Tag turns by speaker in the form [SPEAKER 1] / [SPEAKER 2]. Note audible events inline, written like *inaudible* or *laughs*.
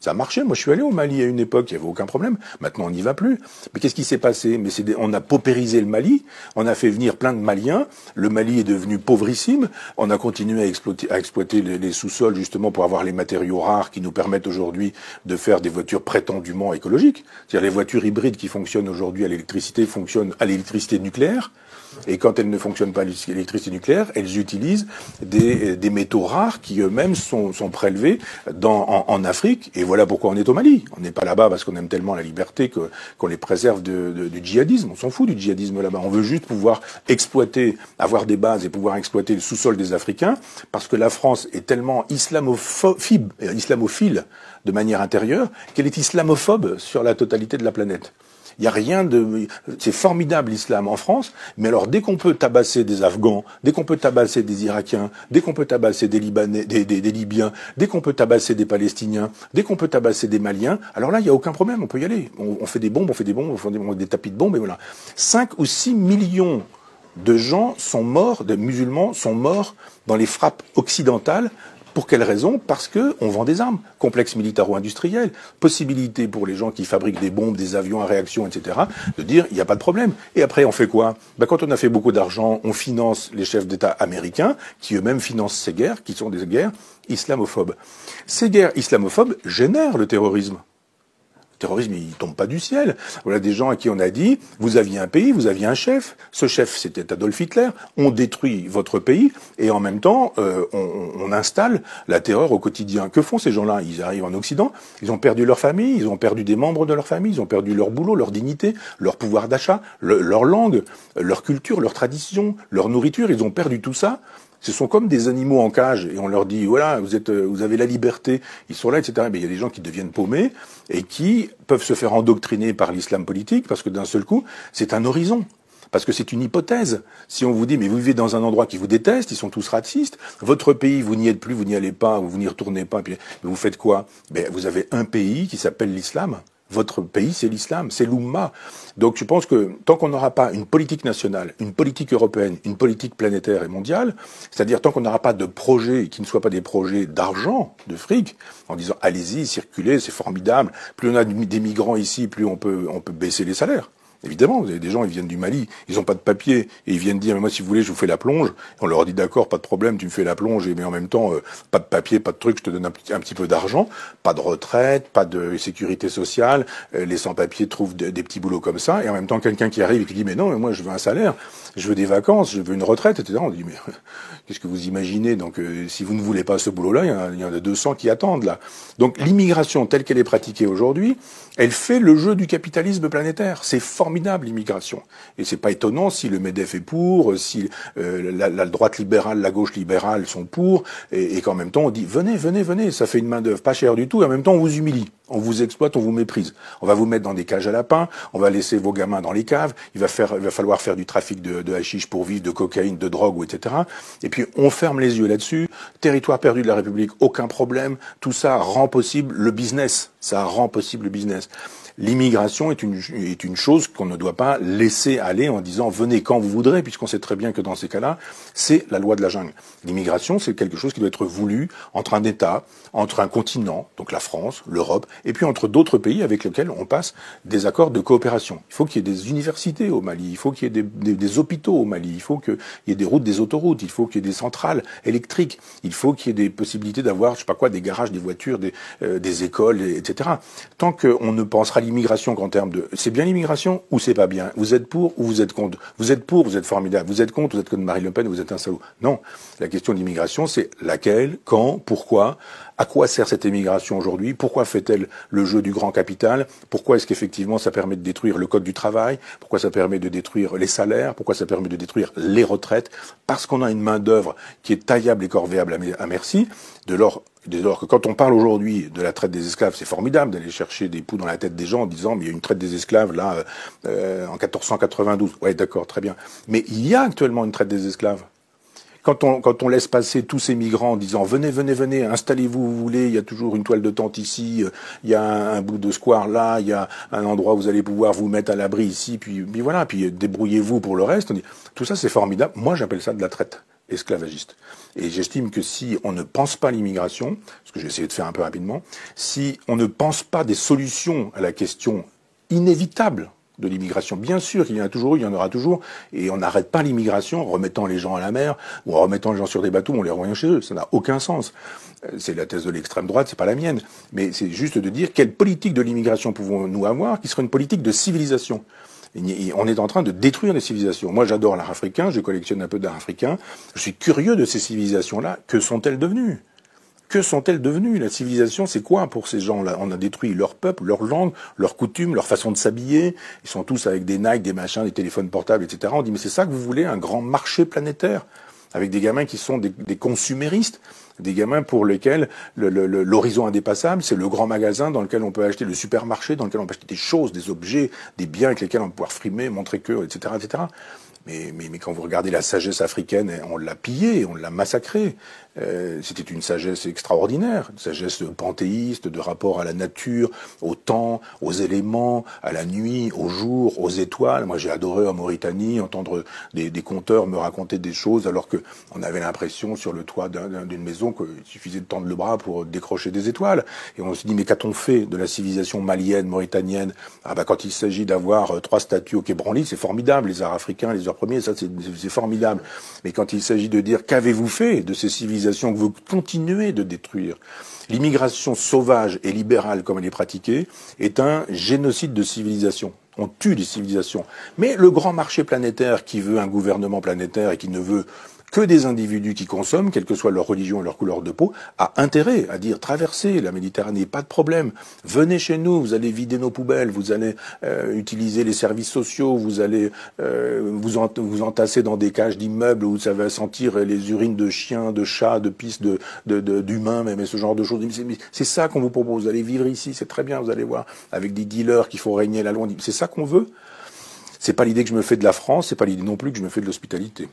[SPEAKER 1] Ça a marché. Moi, je suis allé au Mali à une époque, il n'y avait aucun problème. Maintenant, on n'y va plus. Mais qu'est-ce qui s'est passé Mais on a paupérisé le Mali, on a fait venir plein de Maliens. Le Mali est devenu pauvrissime. On a continué à exploiter, les, sous-sols justement pour avoir les matériaux rares qui nous permettent aujourd'hui de faire des voitures prétendument écologiques. C'est-à-dire les voitures hybrides qui fonctionnent aujourd'hui à l'électricité fonctionnent à l'électricité nucléaire. Et quand elles ne fonctionnent pas à l'électricité nucléaire, elles utilisent des, métaux rares qui eux-mêmes sont, prélevés dans, en Afrique et voilà pourquoi on est au Mali. On n'est pas là-bas parce qu'on aime tellement la liberté qu'on les préserve de, du djihadisme. On s'en fout du djihadisme là-bas. On veut juste pouvoir exploiter, avoir des bases et pouvoir exploiter le sous-sol des Africains parce que la France est tellement islamophobe, euh, islamophile de manière intérieure qu'elle est islamophobe sur la totalité de la planète. Il y a rien de, c'est formidable l'islam en France, mais alors dès qu'on peut tabasser des Afghans, dès qu'on peut tabasser des Irakiens, dès qu'on peut tabasser des Libanais, des, Libyens, dès qu'on peut tabasser des Palestiniens, dès qu'on peut tabasser des Maliens, alors là il y a aucun problème, on peut y aller. On, fait des bombes, on fait des bombes, des, on fait des tapis de bombes, et voilà. 5 ou 6 millions de gens sont morts, de musulmans sont morts dans les frappes occidentales pour quelle raison Parce que on vend des armes, complexe militaro-industriel, possibilité pour les gens qui fabriquent des bombes, des avions à réaction, etc., de dire il n'y a pas de problème. Et après, on fait quoi ben, Quand on a fait beaucoup d'argent, on finance les chefs d'État américains, qui eux-mêmes financent ces guerres, qui sont des guerres islamophobes. Ces guerres islamophobes génèrent le terrorisme terrorisme, il tombe pas du ciel. Voilà des gens à qui on a dit, vous aviez un pays, vous aviez un chef, ce chef c'était Adolf Hitler, on détruit votre pays et en même temps euh, on, installe la terreur au quotidien. Que font ces gens-là Ils arrivent en Occident, ils ont perdu leur famille, ils ont perdu des membres de leur famille, ils ont perdu leur boulot, leur dignité, leur pouvoir d'achat, leur langue, leur culture, leur tradition, leur nourriture, ils ont perdu tout ça ce sont comme des animaux en cage et on leur dit voilà, vous êtes, euh, vous avez la liberté, ils sont là, etc. Mais il y a des gens qui deviennent paumés et qui peuvent se faire endoctriner par l'islam politique parce que d'un seul coup, c'est un horizon. Parce que c'est une hypothèse. Si on vous dit, mais vous vivez dans un endroit qui vous déteste, ils sont tous racistes, votre pays, vous n'y êtes plus, vous n'y allez pas, vous n'y retournez pas, puis vous faites quoi ben, Vous avez un pays qui s'appelle l'islam votre pays, c'est l'islam, c'est l'Oumma. Donc je pense que tant qu'on n'aura pas une politique nationale, une politique européenne, une politique planétaire et mondiale, c'est-à-dire tant qu'on n'aura pas de projets qui ne soient pas des projets d'argent, de fric, en disant allez-y, circulez, c'est formidable, plus on a des migrants ici, plus on peut, on peut baisser les salaires. Évidemment, vous avez des gens, ils viennent du Mali, ils n'ont pas de papier, et ils viennent dire, mais moi, si vous voulez, je vous fais la plonge. on leur dit, d'accord, pas de problème, tu me fais la plonge, mais en même temps, euh, pas de papier, pas de truc, je te donne un, petit peu d'argent, pas de retraite, pas de sécurité sociale, euh, les sans-papiers trouvent des petits boulots comme ça, et en même temps, quelqu'un qui arrive et qui dit, mais non, mais moi, je veux un salaire, je veux des vacances, je veux une retraite, etc. On dit, mais *laughs* qu'est-ce que vous imaginez Donc, euh, si vous ne voulez pas ce boulot-là, il y, y, en a 200 qui attendent, là. Donc, l'immigration telle qu'elle est pratiquée aujourd'hui, elle fait le jeu du capitalisme planétaire. C'est formidable formidable, l'immigration. Et c'est pas étonnant si le MEDEF est pour, si euh, la, la, droite libérale, la gauche libérale sont pour, et, et qu'en même temps on dit venez, venez, venez, ça fait une main d'œuvre pas chère du tout, et en même temps on vous humilie, on vous exploite, on vous méprise. On va vous mettre dans des cages à lapins, on va laisser vos gamins dans les caves, il va, faire, il va falloir faire du trafic de, de hashish pour vivre, de cocaïne, de drogue, etc. Et puis on ferme les yeux là-dessus, territoire perdu de la République, aucun problème, tout ça rend possible le business, ça rend possible le business l'immigration est une, est une chose qu'on ne doit pas laisser aller en disant venez quand vous voudrez, puisqu'on sait très bien que dans ces cas-là, c'est la loi de la jungle. L'immigration, c'est quelque chose qui doit être voulu entre un État, entre un continent, donc la France, l'Europe, et puis entre d'autres pays avec lesquels on passe des accords de coopération. Il faut qu'il y ait des universités au Mali, il faut qu'il y ait des, hôpitaux au Mali, il faut qu'il y ait des routes, des autoroutes, il faut qu'il y ait des centrales électriques, il faut qu'il y ait des possibilités d'avoir, je sais pas quoi, des garages, des voitures, des, euh, des écoles, etc. Tant qu'on ne pensera Immigration qu'en termes de c'est bien l'immigration ou c'est pas bien Vous êtes pour ou vous êtes contre Vous êtes pour, vous êtes formidable. Vous êtes contre, vous êtes comme Marine Le Pen, vous êtes un salaud. Non. La question de l'immigration, c'est laquelle, quand, pourquoi, à quoi sert cette émigration aujourd'hui Pourquoi fait-elle le jeu du grand capital Pourquoi est-ce qu'effectivement ça permet de détruire le code du travail Pourquoi ça permet de détruire les salaires Pourquoi ça permet de détruire les retraites Parce qu'on a une main-d'œuvre qui est taillable et corvéable à merci, de l'or Dès lors que quand on parle aujourd'hui de la traite des esclaves, c'est formidable d'aller chercher des poux dans la tête des gens en disant mais il y a une traite des esclaves là euh, euh, en 1492. Ouais d'accord, très bien. Mais il y a actuellement une traite des esclaves. Quand on, laisse passer tous ces migrants en disant venez, venez, venez, installez-vous où vous voulez, il y a toujours une toile de tente ici, il y a un, bout de square là, il y a un endroit où vous allez pouvoir vous mettre à l'abri ici, puis, voilà, puis débrouillez-vous pour le reste. On dit, tout ça c'est formidable. Moi j'appelle ça de la traite esclavagiste. Et j'estime que si on ne pense pas à l'immigration, ce que j'ai essayé de faire un peu rapidement, si on ne pense pas des solutions à la question inévitable de l'immigration. Bien sûr, qu'il y en a toujours, il y en aura toujours, et on n'arrête pas l'immigration en remettant les gens à la mer ou en remettant les gens sur des bateaux, on les renvoie chez eux. Ça n'a aucun sens. Euh, c'est la thèse de l'extrême droite, c'est pas la mienne, mais c'est juste de dire quelle politique de l'immigration pouvons-nous avoir qui serait une politique de civilisation. on est en train de détruire les civilisations. Moi, j'adore l'art africain, je collectionne un peu d'art africain. Je suis curieux de ces civilisations-là. Que sont-elles devenues que sont-elles devenues La civilisation, c'est quoi pour ces gens-là On a détruit leur peuple, leur langue, leurs coutumes, leur façon de s'habiller. Ils sont tous avec des Nike, des machins, des téléphones portables, etc. On dit, mais c'est ça que vous voulez, un grand marché planétaire avec des gamins qui sont des, consuméristes, des gamins pour lesquels l'horizon indépassable, c'est le grand magasin dans lequel on peut acheter, le supermarché dans lequel on peut acheter des choses, des objets, des biens avec lesquels on peut pouvoir frimer, montrer que, etc., etc. Mais, quand vous regardez la sagesse africaine, eh, on l'a pillée, on l'a massacrée. Euh, c'était une sagesse extraordinaire, une sagesse panthéiste, de rapport à la nature, au temps, aux éléments, à la nuit, au jour, aux étoiles. Moi, j'ai adoré en Mauritanie entendre des, conteurs me raconter des choses, alors que on avait l'impression sur le toit d'une maison qu'il suffisait de tendre le bras pour décrocher des étoiles. Et on se dit, mais qu'a-t-on fait de la civilisation malienne, mauritanienne Ah bah quand il s'agit d'avoir euh, trois statues au Québranly, c'est formidable. Les arts africains, les Premier, ça c'est formidable. Mais quand il s'agit de dire qu'avez-vous fait de ces civilisations que vous continuez de détruire L'immigration sauvage et libérale comme elle est pratiquée est un génocide de civilisation. On tue les civilisations. Mais le grand marché planétaire qui veut un gouvernement planétaire et qui ne veut que des individus qui consomment, quelle que soit leur religion et leur couleur de peau, a intérêt à dire traversez la Méditerranée, pas de problème, venez chez nous, vous allez vider nos poubelles, vous allez euh, utiliser les services sociaux, vous allez euh, vous, vous entasser dans des cages d'immeubles où ça va sentir les urines de chiens, de chats, de pistes, d'humains, de, même, ce genre de choses. C'est ça qu'on vous propose, vous allez vivre ici, c'est très bien, vous allez voir, avec des dealers qui font régner la loi, c'est ça qu'on veut. C'est pas l'idée que je me fais de la France, c'est pas l'idée non plus que je me fais de l'hospitalité.